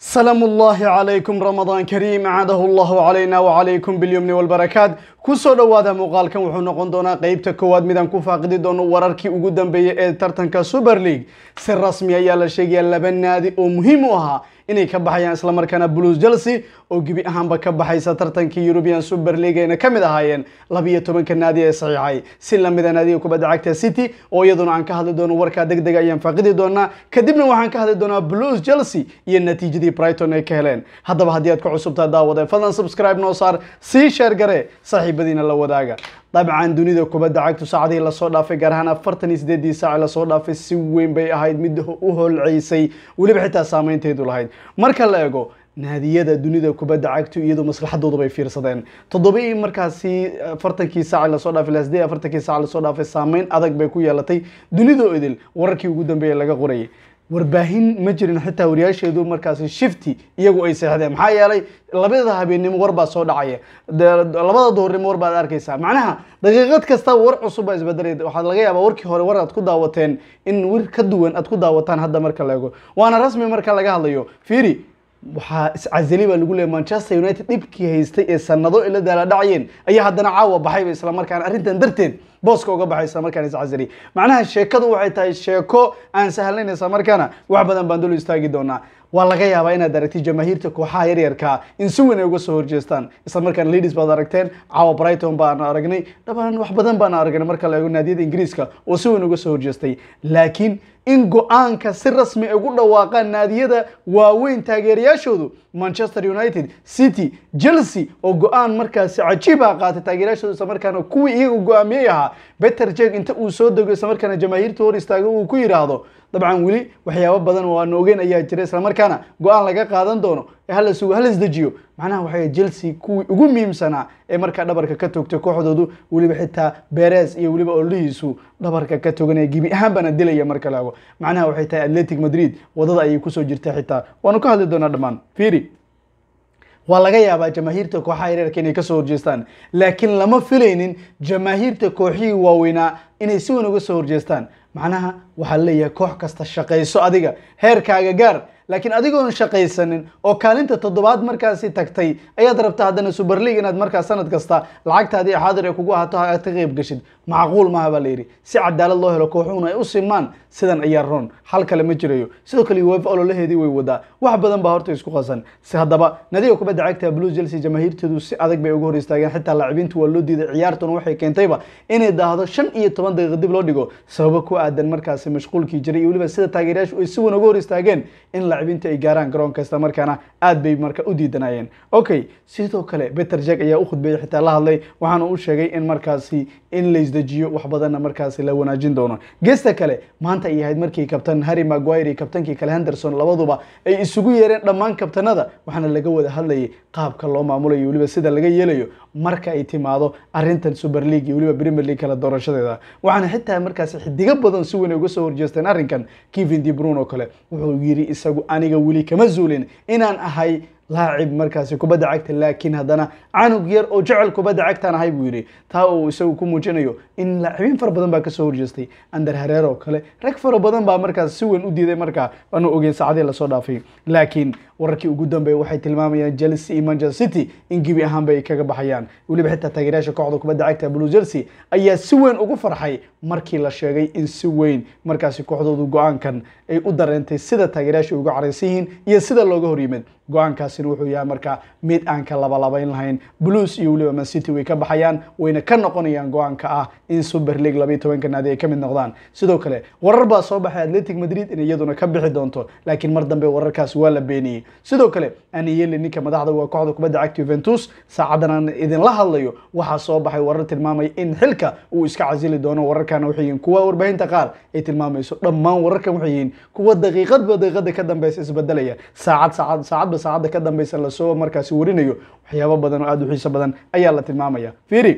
سلام الله عليكم رمضان كريم عاده الله علينا وعليكم باليمن والبركات kusoo dhowaada muuqaalkan wuxuu noqon doonaa qeybta koowaad mid aan ku faaqidi doono wararkii ugu dambeeyay ee tartanka Super League si rasmi ayaa la sheegay laba naadi oo muhiim u ahaa inay ka baxayaan islamarkaana blues chelsea oo gebi ahaanba ka baxaysa tartankii european super ayna ka mid ahaayeen labiiyo tobanka naadi ee saxiixay si lamida ah naadiga kubadda cagta city oo iyaduna aan ka hadli doono warkaa deg dega ayaan faaqidi doonaa kadibna waxaan ka hadli doonaa blues chelsea iyo natiijadii brighton ay ka heleen haddaba haddii aad ku cusubtaa daawade fadlan subscribe noo saar sii sheer gare saaxiibadiina la wadaaga dabcan dunida kubadda cagtu saacadihii lasoo dhaafay gaar ahaan afartan iyo sideedii saaci lasoo dhaafay si weyn bay ahayd mid u holceysay weliba xitaa saameynteedu lahayd marka la eego naadiyada dunida kubadda cagtu iyadoo maslaxadooda bay fiirsadeen toddoba i markaasi afartankii saaci lasoo dhaafay ilaa afartankii saac lasoo dhaafay saameyn adag bay ku yeelatay dunidoo idil wararkii ugu dambeeyey laga qorayay warbaahin ma jirin xitaa wariyaasheedu markaasi shifti iyagu ay seexdeen maxaa yeelay labada habeennimo war baa soo dhacaya labada duhurnimo war baad arkaysaa macnaha daqiiqad kasta war cusub baa isbedelay waxaad laga yaabaa warkii hore war aad ku daawateen in war ka duwan aad ku daawataan hadda marka la ego waana rasmi marka laga hadlayo fiiri waxaa iscazali baa lagu leeyay manchester united dhibkii haystay ee sanado ila daaladhacayeen ayaa haddana caawa baxayba isla markaana arrintan darteed booska uga baxay isla markaana iscazali macnaha sheekadu waxay tahay sheeko aan sahlayn isla markaana wax badan baan dul istaagi doonaa waa laga yaabaa inaad aragtid jamaahiirta kooxaha yaryarkaa in si weyn ay uga soo horjeestaan isla markaan baad aragteen caawa brighton baanu aragnay dhabaan wax badan baanu aragnay marka la eego naadiyada ingiriiska oo si weyn uga soo horjeestay laakiin in go-aanka si rasmi ay ah ugu dhawaaqaan naadiyada waaweyn taageerayaashoodu manchester united city chelsea oo go-aan markaasi cajiiba ah qaatay taageerayaashoodu islamarkaana kuwii iyaga go-aamiyey ahaa better jek inta uu soo dego isla markaana jamaahiirta hor istaago uu ku yidhaahdo dabcan weli waxyaabo badan oo aan ogeyn ayaa jira islamarkaana go-aan laga qaadan doono halasugo halasdejiyo macnaha waxay kuwii ugu muhiimsanaa ee markaa dhabarka ka toogtay kooxdoodu weliba xitaa beres iyo weliba ololihiisu dhabarka ka toganaya gebi ahaan baana dilaya marka laago macnaha waxay tahay atletic madrid wadada ayay kusoo jirta xitaa waanu ka hadli doonaa dhammaan fiiri waa laga yaabaa jamaahiirta kooxaha yareerka inay kasoo horjeestaan laakiin lama filaynin jamaahiirta kooxihii waaweynaa inay si weyn uga soo horjeestaan macnaha waxaa leeyahay koox kasta shaqayso adiga heerkaaga gaar laakiin adigoon shaqaysanin oo kaalinta toddobaad markaasi tagtay ayaad rabta haddana suber league inaad markaas sanad kasta lacagtaadii xaadir ee kugu ahaato aad ka qayb gashid macquul maaha baa layidhi si cadaalad loo helo kooxuhuna ay u simaan sidan ciyaar roon xal kale ma jirayo sidoo kale uefa ololaheedii way wadaa wax badan baa horta isku qasan si haddaba nadiga kubadda cagta blue chelsea jamaahiirteedu si adag bay uga hor istaageen xitaa laacibiintu waa loo diiday ciyaartuna waxay keentayba inay daahdo shan iyo toban daqiiqa dib loo dhigo sababo ku aadan markaasi mashquulkii jiray iyo weliba sida taageerayaashu ay si wan uga hor istaageen in لاعبينta ay gaaraan garoon kasta markaana aad bay marka u diidanayeen okay sidoo kale beter jack ayaa u khudbeeyay xitaa la hadlay waxaana u sheegay in markaasi in laisdejiyo wax badanna markaasi la wanaajin doono geesta kale maanta ay ahayd markii kabtan harry maguire iyo kabtankii kale henderson labaduba ay isugu yeereen dhammaan kabtanada waxaana laga wada hadlayay qaabka loo maamulayo weliba sida laga yeelayo marka ay timaado arrintan super league iyo weliba premier league kala doorashadeeda waxaana xitaa markaasi xidigo badan si weyn ay uga soo horjeesteen arrinkan kevin de brune kale wuxuu yiri isagu aniga weli kama zuulin inaan ahay laacib markaasi kubadda cagta laakiin haddana canug yar oo jecel kubadda cagtaan ahay buu yidhi taa uu isagu ku muujinayo in laacibiin fara badan baa kasoo horjeestay ander hareer oo kale rag fara badan baa markaas si weyn u diiday markaa waanu ogeyn saacadii lasoo dhaafay laakiin wararkii ugu dambeeya waxay tilmaamayaan chelsea iyo manchester city in gebi ahaanba ay kaga baxayaan weliba xitaa taageerayaasha kooxda kubadda cagta blue chelsea ayaa si weyn ugu farxay markii la sheegay in si weyn markaasi kooxdoodu go-aankan ay u dareentay sida taageerayaasha uga caraysan yihiin iyo sida looga horyimid go-aankaasi Arsenal wuxuu yahay marka mid aan ka labalabayn lahayn Blues iyo waliba Man City way ka baxayaan wayna ka noqonayaan go-aanka ah in Super League labiyo tobanka ay ka mid noqdaan sidoo kale warar baa soo baxay atletic Madrid in iyaduna ka bixi doonto laakiin mar dambe wararkaas waa la beeniyey sidoo kale aniyeli ninka madaxda waa kooxda kubadda cagta Juventus saacadan aan idinla hadlayo waxaa soo baxay warar tilmaamaya in xilka uu iska casili doono wararkana waxay yihiin kuwa warbaahinta qaar ay tilmaamayso dhammaan wararkan waxay yihiin kuwa daqiiqadba daqiiqada ka dambaysa isbedelaya saacad saacad saacadba saacadda ka dambaysa lasoo markaasi warinayo waxyaabo badan oo aada u xiiso badan ayaa la tilmaamaya fiiri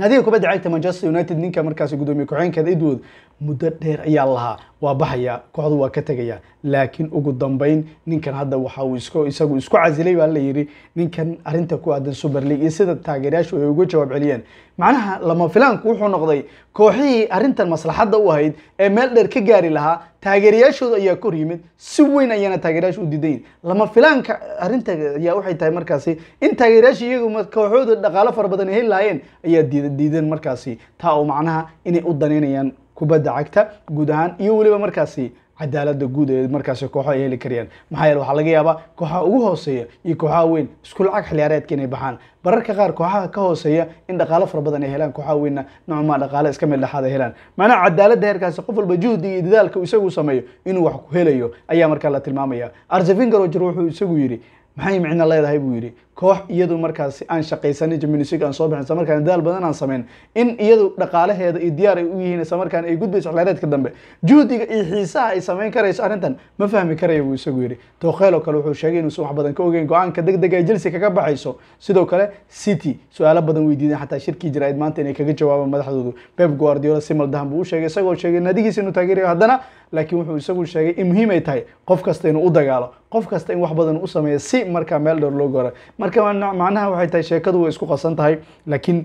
naadiga kubadda cagta manchester united ninka markaasi gudoomiye ku idwood muddo dheer ayaa lahaa waa baxaya kooxdu waa ka tegaya laakiin ugu dambeyn ninkan hadda waxa uu isk isagu isku casilay baa la layidhi ninkan arinta ku aadan super league iyo sida taageerayaashu ay uga jawaab celiyeen macnaha lama filaanku wuxuu noqday kooxihii arrintan maslaxadda u ahayd ee meel dheer ka gaari lahaa taageerayaashooda ayaa kor yimid si weyn ayaana taageerayaashu u diidayin lama filaanka arrinta ayaa waxay tahay markaasi in taageerayaasha iyagu kooxooda dhaqaalo fara badan heli lahaayeen ayaa diidan markaasi taa oo macnaha inay u danaynayaan kubadda cagta guud ahaan iyo weliba markaasi cadaalada guud ee markaasi kooxo ay heli karayaan maxaa yeele waxaa laga yaabaa kooxaha ugu hooseeya iyo kooxaha weyn isku lacag xiliyaareedka inay baxaan bararka qaar kooxaha ka hooseeya in dhaqaalo fara badan ay helaan kooxaha weynna noocmaa dhaqaale iska meel dhexaad ay helaan maanaa cadaaladda heerkaasi qof walba juhdiga iyo dadaalka isagu sameeyo inuu wax ku helayo ayaa markaa la tilmaamaya arsefinger ojer wuxuu isagu yidhi maxay micno leedahay buu yidhi koox iyadu markaas aan shaqaysanin jiminisig aan soo bixin isla markaan daal badan aan samayn in iyadu dhaqaalaheeda iyo diyaar ay u yihiin isla markaan ay gudbayso xleereedka dambe juhdiga iyo xiisaha ay samayn karayso arrintan ma fahmi karaya buu isagu yidhi tookheel oo kale wuxuu sheegay inuusan wax badan ka ogeyn go-aanka deg dega ay jelsi kaga baxayso sidoo kale city su-aalo badan diideen xataa shirkii jirayd maanta inay kaga jawaabaan madaxdoodu beb guardiola simal buu u sheegay isagoo sheegay naadigiisa inuu taageerayo haddana laakiin wuxuu isagu sheegay in muhiim ay tahay qof kasta inuu u dagaalo qof kasta in wax badan u sameeyo si markaa meel dhoor loo gaaro marka macnaha waxay tahay sheekadu way isku qasan tahay laakiin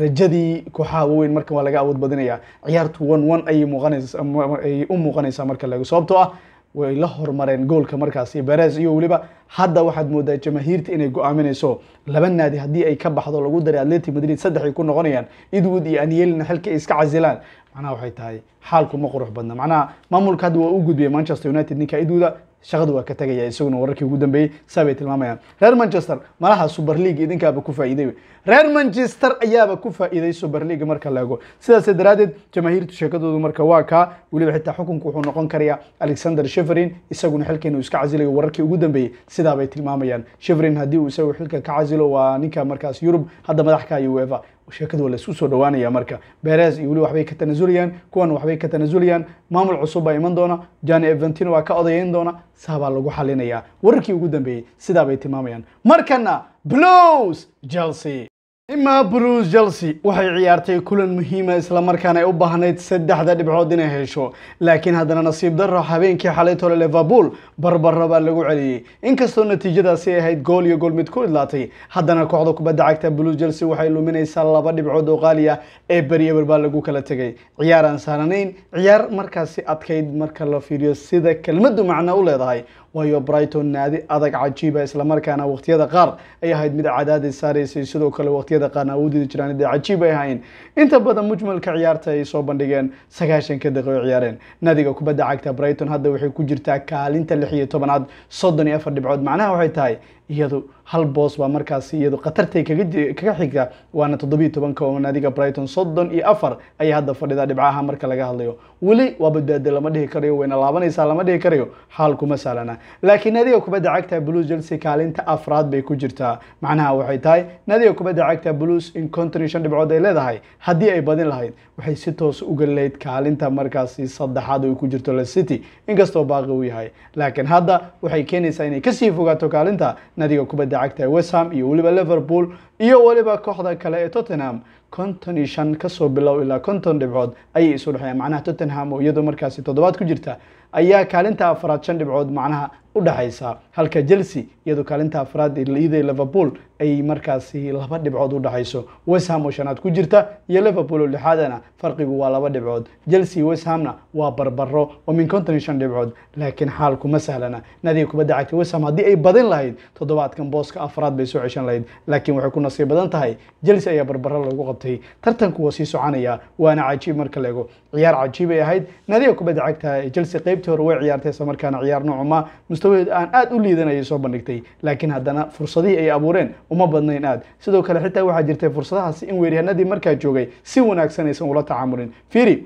rajadii kooxaha waaweyn marka waa laga awood badinayaa ciyaartu one one ayay muuqanaysa ayay u muuqanaysaa marka laga sababtoo ah way la hormareen goolka markaasi berez iyo weliba hadda waxaad moodaa jamaahiirta inay go-aaminayso laba naadi haddii ay ka baxdo lagu daray atleti madrid saddexay ku noqonayaan idwood iyo anyelina xilka ay iska casilaan macnaha waxay tahay xaalku ma qurux badna macnaha maamulka hadda waa u gudbiyay manchester united ninka idwooda shaqadu waa ka tegaya isaguna wararkii ugu dambeeyey saabay tilmaamayaan reer manchester malaha super league idinkaaba ku faa'iiday reer manchester ayaaba ku faa'iiday super league marka la ego sidaas daraaddeed jamaahiirtu sheekadoodu marka waa kaa weliba xitaa xukunku wuxuu noqon karayaa alexander sheverin isaguna xilkeenu iska casilayo wararkii ugu dambeeyey sidaabay tilmaamayaan sheverin haddii uu isagu xilka ka casilo waa ninka markaas yurub hadda madax ka iyo uefa sheekada waa laisku soo dhawaanaya marka beres iyo weli waxbay ka tanazulayaan kuwan waxbay ka tanazulayaan maamul cusub baa iman doona jani eventino waa ka odayeyn doona saabaa lagu xalinayaa wararkii ugu dambeeyey sidaa bay tilmaamayaan markana blues chelsea ima bruce chelsea waxay ciyaartay kulan muhiima islamarkaana ay u baahnayd saddexda dhibcood inay hesho laakiin haddana nasiib darro habeenkii xalay tole liverpool barbarra baa lagu celiyey inkastoo natiijadaasi ay ahayd gool iyo gool mid ku idlaatay haddana kooxda kubadda cagta bruce chelsea waxay luminaysaa laba dhibcood oo qaaliya ee beryaber baa lagu kala tegay ciyaar aan saaranayn ciyaar markaasi adkayd marka la fiiriyo sida kelmaddu macno u leedahay waayo brighton naadi adag cajiiba ah, islamarkaana wakhtiyada qaar ay ahayd mid cadaadis saaraysay sidoo kale dadkeeda qaarna awoodidi jiraan dee cajiib ay ahayn inta badan mujmalka ciyaarta ay soo bandhigeen sagaashan ka daqiiqo ay ciyaareen naadiga kubadda cagta brighton hadda waxay ku jirtaa kaalinta lix iyo tobanaad soddon iyo afar dhibcood macnaha waxay tahay iyadu hal boos baa markaas iyadu khatartay kaga xigta waana toddobiiy tobanka oo naadiga brighton soddon iyo afar ayay hadda fadhidaa dhibcaha marka laga hadlayo weli waa badbaado lama dhihi karayo wayna laabanaysaa lama dhihi karayo xaal kuma sahlana laakiin naadiga kubadda cagta blues chelsea kaalinta afraad bay ku jirtaa macnaha waxay tahay naadiga kubadda cagta blues in contory shan dhibcood ay leedahay haddii ay badin lahayd waxay si toos uga leyd kaalinta markaasi saddexaad ay ku jirto le city inkastoo baaqi uu yahay laakiin hadda waxay keenaysaa inay kasii fogaato kaalinta nadiga kubadda cagta ee wesham iyo weliba liverpool iyo weliba kooxda kale ee tottenham konton iyo shan kasoo bilow ilaa konton dhibcood ayay isu dhexeeyaan macnaha tottenham oo iyadoo markaasi toddobaad ku jirta ayaa kaalinta afraad shan dhibcood macnaha u dhexaysa halka chelsea iyadoo kaalinta afraad liiday liverpool ay markaasi laba dhibcood u dhexayso westham oo shanaad ku jirta iyo liverpool oo lixaadana farqigu waa laba dhibcood chelsea westhamna waa barbaro oo min konton iyo shan dhibcood laakiin xaalkuma sahlana nadiga kubadda cagta westham haddii ay badin lahayd toddobaadkan booska afraad bay soo ceshan lahayd laakiin waxay ku nasiib badan tahay chelsea ayaa barbaro lagu qabtay tartanku waa sii soconaya waana cajiib marka la ego ciyaar cajiib ay ahayd nadiga kubadda cagta ee chelsea qayb qaybtii hore way ciyaartay isla markaana ciyaar noocuma mustawaheed aan aad u liidan ayay soo bandhigtay laakiin haddana fursadihii ay abuureen uma badnayn aad sidoo kale xitaa waxaa jirtay fursadahaasi in weeryahanadii markaa joogay si wanaagsan aysan ula tacaamulin firi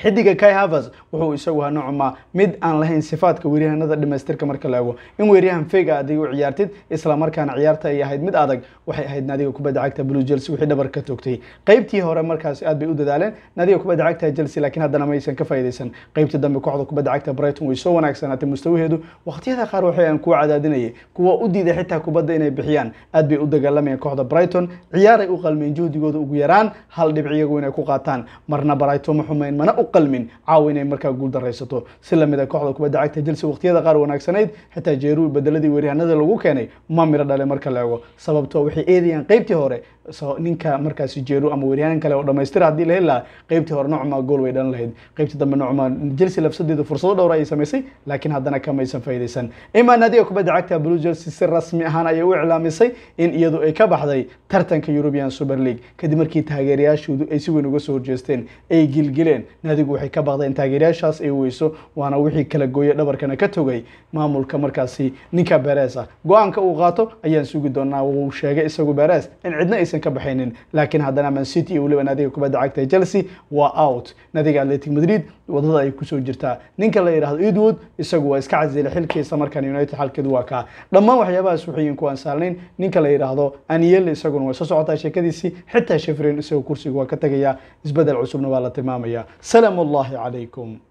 xidiga kai havers wuxuu isagu hanuucmaa mid aan lahayn sifaadka weeryahanada dhamaystirka marka la ego in weeryahan fega ah adiga u ciyaartid isla markaana ciyaarta ay ahayd mid adag waxay ahayd naadiga kubadda cagta blue chelsea wixii dhabar ka toogtay qaybtii hore markaas aad bay u dadaaleen naadiga kubadda cagta chelsea laakiin haddana maysan ka faa'iidaysan qaybtii dambe kooxda kubadda cagta brighton way soo wanaagsanaatay mustawaheedu waqtiyada qaar waxay aan kuwa cadaadinayay kuwa u diiday xitaa kubadda inay bixiyaan aad bay u dagaalamayeen kooxda brighton ciyaaray u qalmeen juhdigooda ugu yaraan hal dhibc iyagu inay ku qaataan marna brighton ma xumayn mana u qalmin caaw inay markaa guul daraysato si lamid a ah kooxda kubadda cagta chelsea waqtiyada qaar wanaagsanayd xitaa jeeruul bedeladii weeryahanada lagu keenay uma miro dhale marka la ego sababtoo waxay eedayaan qeybtii hore ninka markaasi jeeruul ama weeryahanan kale oo dhamaystira haddii la heli lahaa hore nocma gool way dhan lahayd qeybtii dambe nocma chelsea lafsadeeda fursado dhowra ayay samaysay laakiin haddana kamaysan faa'idaysan imaa naadiga kubadda cagta blue chelsea si rasmi ahaan ayay u iclaamisay in iyadu ay ka baxday tartanka european super league kadib markii taageerayaashoodu ay si weyn uga soo horjeesteen ay gilgileen naadigu waxay ka baqday in taageerayaashaas ay weyso waana wixii kala gooye dhabarkana ka togay maamulka markaasi ninka beres ah go-aanka uu qaato ayaan sugi doonaa wuu sheegay isagu beres in cidna aysan ka baxaynin laakiin haddana mancity iyo weliba naadiga kubadda cagta chelsea waa out naadiga atletic madrid wadada ay kusoo jirtaa ninka la yidhahdo edwood isagu waa iska casilay xilkiisa markan united xalkeed waa kaa dhammaan waxyaabahaas waxayin kuwaan saalnayn ninka la yidhaahdo anyel isaguna way soo socotaa sheekadiisii xitaa shefrin isagu kursiga waa ka tagayaa isbedel cusubna waa la tilmaamayaa سلام الله عليكم